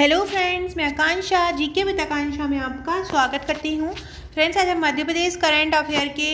hello friends मैं आकांक्षा जी के with आकांक्षा में आपका स्वागत करती हूँ फ्रेंड्स आज हम मध्य प्रदेश करंट अफेयर के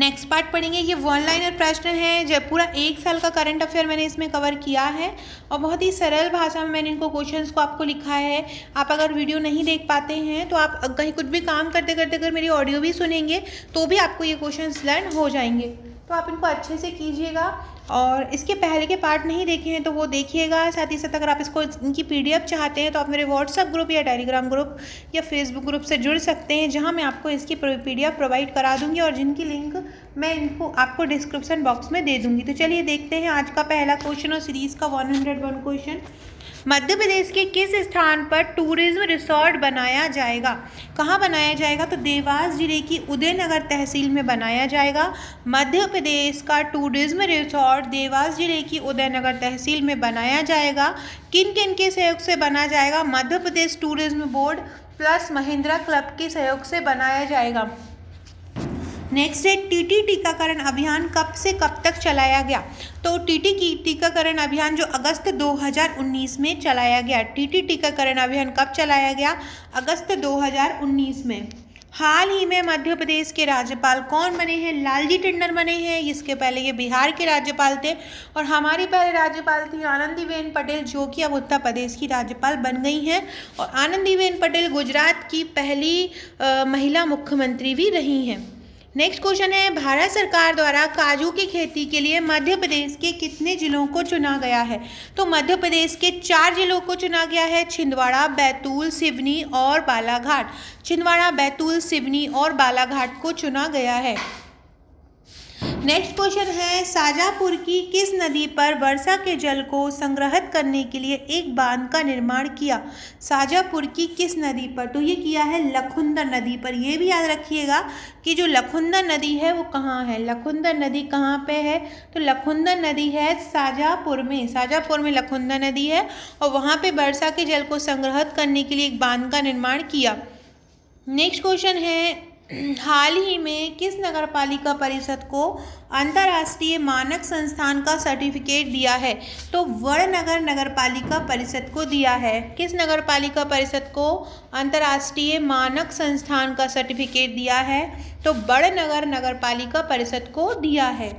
नेक्स्ट पार्ट पढ़ेंगे ये वन लाइनर प्रश्न है जब पूरा एक साल का करंट अफेयर मैंने इसमें कवर किया है और बहुत ही सरल भाषा में मैंने इनको क्वेश्चंस को आपको लिखा है आप अगर वीडियो नहीं देख पाते हैं तो आप कहीं कुछ भी काम करते करते अगर मेरी ऑडियो भी सुनेंगे तो भी आपको ये क्वेश्चन लर्न हो जाएंगे तो आप इनको अच्छे से कीजिएगा और इसके पहले के पार्ट नहीं देखे हैं तो वो देखिएगा साथ ही साथ अगर आप इसको इनकी पी चाहते हैं तो आप मेरे व्हाट्सअप ग्रुप या टेलीग्राम ग्रुप या फेसबुक ग्रुप से जुड़ सकते हैं जहाँ मैं आपको इसकी पी प्रोवाइड करा दूँगी और जिनकी लिंक मैं इनको आपको डिस्क्रिप्शन बॉक्स में दे दूंगी तो चलिए देखते हैं आज का पहला क्वेश्चन और सीरीज़ का one hundred one question Madhya Pradesh के किस स्थान पर टूरिज्म रिसोर्ट बनाया जाएगा कहाँ बनाया जाएगा तो देवास जिले की उदयनगर तहसील में बनाया जाएगा मध्य प्रदेश का टूरिज्म रिसोर्ट देवास जिले की उदयनगर तहसील में बनाया जाएगा किन किन के सहयोग से बना जाएगा Madhya Pradesh tourism board plus Mahindra club के सहयोग से बनाया जाएगा नेक्स्ट है टीटी टीकाकरण अभियान कब से कब तक चलाया गया तो टीटी की टीकाकरण अभियान जो अगस्त 2019 में चलाया गया टीटी टीकाकरण अभियान कब चलाया गया अगस्त 2019 में हाल ही में मध्य प्रदेश के राज्यपाल कौन बने हैं लालजी टंडन बने हैं इसके पहले ये बिहार के राज्यपाल थे और हमारी पहले राज्यपाल थी आनंदीबेन पटेल जो कि अब उत्तर प्रदेश की राज्यपाल बन गई हैं और आनंदीबेन पटेल गुजरात की पहली आ, महिला मुख्यमंत्री भी रही हैं नेक्स्ट क्वेश्चन है भारत सरकार द्वारा काजू की खेती के लिए मध्य प्रदेश के कितने जिलों को चुना गया है तो मध्य प्रदेश के चार जिलों को चुना गया है छिंदवाड़ा बैतूल सिवनी और बालाघाट छिंदवाड़ा बैतूल सिवनी और बालाघाट को चुना गया है नेक्स्ट क्वेश्चन है साजापुर की किस नदी पर वर्षा के जल को संग्रहित करने के लिए एक बांध का निर्माण किया साजापुर की किस नदी पर तो ये किया है लखुंदर नदी पर यह भी याद रखिएगा कि जो लखुंदर नदी है वो कहाँ है लखुंदर नदी कहाँ पे है तो लखुंदर नदी है साजापुर में साजापुर में लखुंदर नदी है और वहाँ पर वर्षा के जल को संग्रहित करने के लिए एक बांध का निर्माण किया नेक्स्ट क्वेश्चन है हाल ही में किस नगरपालिका परिषद को अंतर्राष्ट्रीय मानक संस्थान का सर्टिफिकेट दिया है तो वड़नगर नगरपालिका परिषद को दिया है किस नगरपालिका परिषद को अंतर्राष्ट्रीय मानक संस्थान का सर्टिफिकेट दिया है तो बड़नगर नगरपालिका परिषद को दिया है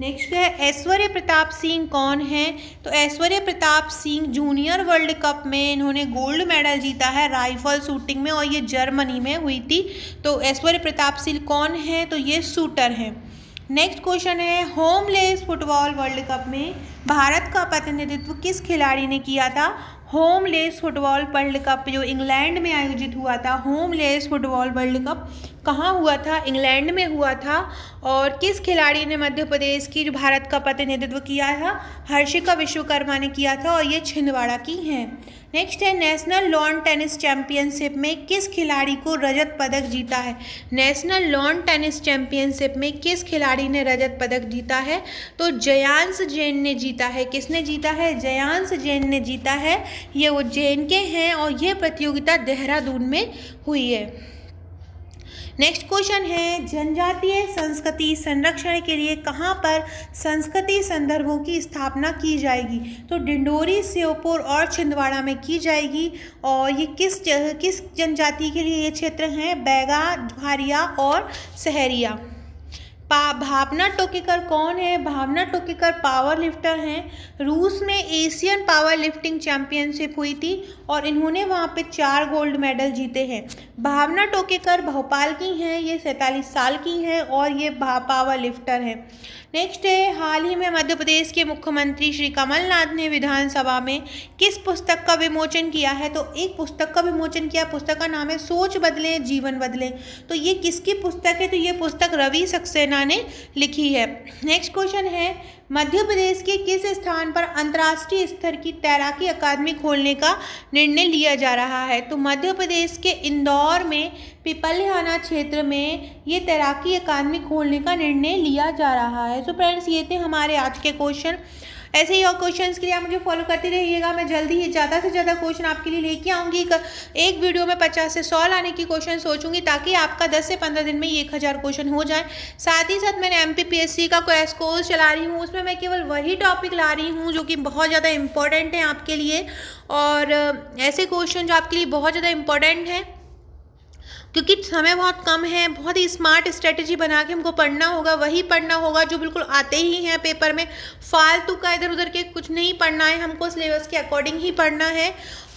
नेक्स्ट है ऐश्वर्य प्रताप सिंह कौन हैं तो Aishwarya Pratap Singh junior world cup में इन्होंने गोल्ड मेडल जीता है राइफल शूटिंग में और ये जर्मनी में हुई थी तो ऐश्वर्य प्रताप सिंह कौन हैं तो ये शूटर हैं नेक्स्ट क्वेश्चन है होमलेस फुटबॉल वर्ल्ड कप में भारत का प्रतिनिधित्व किस खिलाड़ी ने किया था होमलेस फुटबॉल वर्ल्ड कप जो इंग्लैंड में आयोजित हुआ था होमलेस फुटबॉल वर्ल्ड कप कहाँ हुआ था इंग्लैंड में हुआ था और किस खिलाड़ी ने मध्य प्रदेश की भारत का प्रतिनिधित्व किया था हर्षिका विश्वकर्मा ने किया था और ये छिंदवाड़ा की हैं नेक्स्ट है नेशनल लॉन टेनिस चैंपियनशिप में किस खिलाड़ी को रजत पदक जीता है नेशनल लॉन टेनिस चैंपियनशिप में किस खिलाड़ी ने रजत पदक जीता है तो जयांश जैन ने जीता है किसने जीता है जयांश जैन ने जीता है ये उज्जैन के हैं और ये प्रतियोगिता देहरादून में हुई है नेक्स्ट क्वेश्चन है जनजातीय संस्कृति संरक्षण के लिए कहाँ पर संस्कृति संदर्भों की स्थापना की जाएगी तो डिंडोरी श्योपुर और छिंदवाड़ा में की जाएगी और ये किस किस जनजाति के लिए ये क्षेत्र हैं बैगा धारिया और सहरिया पा भावना टोकेकर कौन है भावना टोकेकर पावर लिफ्टर हैं रूस में एशियन पावर लिफ्टिंग चैम्पियनशिप हुई थी और इन्होंने वहाँ पे चार गोल्ड मेडल जीते हैं भावना टोकेकर भोपाल की हैं ये सैंतालीस साल की हैं और ये पावर लिफ्टर हैं नेक्स्ट है हाल ही में मध्य प्रदेश के मुख्यमंत्री श्री कमलनाथ ने विधानसभा में किस पुस्तक का विमोचन किया है तो एक पुस्तक का विमोचन किया पुस्तक का नाम है सोच बदलें जीवन बदलें तो ये किसकी पुस्तक है तो ये पुस्तक रवि सक्सेना ने लिखी है नेक्स्ट क्वेश्चन है मध्य प्रदेश के किस स्थान पर अंतर्राष्ट्रीय स्तर की तैराकी अकादमी खोलने का निर्णय लिया जा रहा है तो मध्य प्रदेश के इंदौर में पिपलहाना क्षेत्र में ये तैराकी अकादमी खोलने का निर्णय लिया जा रहा है सो तो फ्रेंड्स ये थे हमारे आज के क्वेश्चन ऐसे ही और क्वेश्चन के लिए आप मुझे फॉलो करते रहिएगा मैं जल्दी ही ज़्यादा से ज़्यादा क्वेश्चन आपके लिए लेके आऊँगी एक वीडियो में पचास से सौ लाने की क्वेश्चन सोचूंगी ताकि आपका दस से पंद्रह दिन में एक हज़ार क्वेश्चन हो जाए साथ ही साथ मैंने एम का क्रैश कोर्स चला रही हूँ उसमें मैं केवल वही टॉपिक ला रही हूँ जो कि बहुत ज़्यादा इंपॉर्टेंट है आपके लिए और ऐसे क्वेश्चन जो आपके लिए बहुत ज़्यादा इंपॉर्टेंट हैं क्योंकि समय बहुत कम है बहुत ही स्मार्ट स्ट्रेटजी बना के हमको पढ़ना होगा वही पढ़ना होगा जो बिल्कुल आते ही हैं पेपर में फालतू का इधर उधर के कुछ नहीं पढ़ना है हमको सिलेबस के अकॉर्डिंग ही पढ़ना है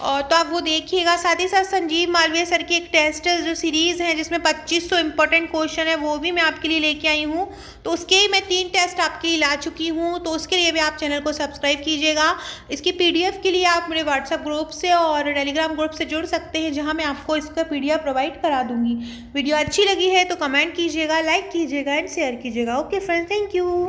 और तो आप वो देखिएगा साथ ही साथ संजीव मालवीय सर की एक टेस्ट जो सीरीज़ है जिसमें 2500 इंपॉर्टेंट क्वेश्चन है वो भी मैं आपके लिए लेके आई हूँ तो उसके ही मैं तीन टेस्ट आपके लिए ला चुकी हूँ तो उसके लिए भी आप चैनल को सब्सक्राइब कीजिएगा इसकी पीडीएफ के लिए आप मेरे व्हाट्सअप ग्रुप से और टेलीग्राम ग्रुप से जुड़ सकते हैं जहाँ मैं आपको इसका पी प्रोवाइड करा दूँगी वीडियो अच्छी लगी है तो कमेंट कीजिएगा लाइक कीजिएगा एंड शेयर कीजिएगा ओके फ्रेंड थैंक यू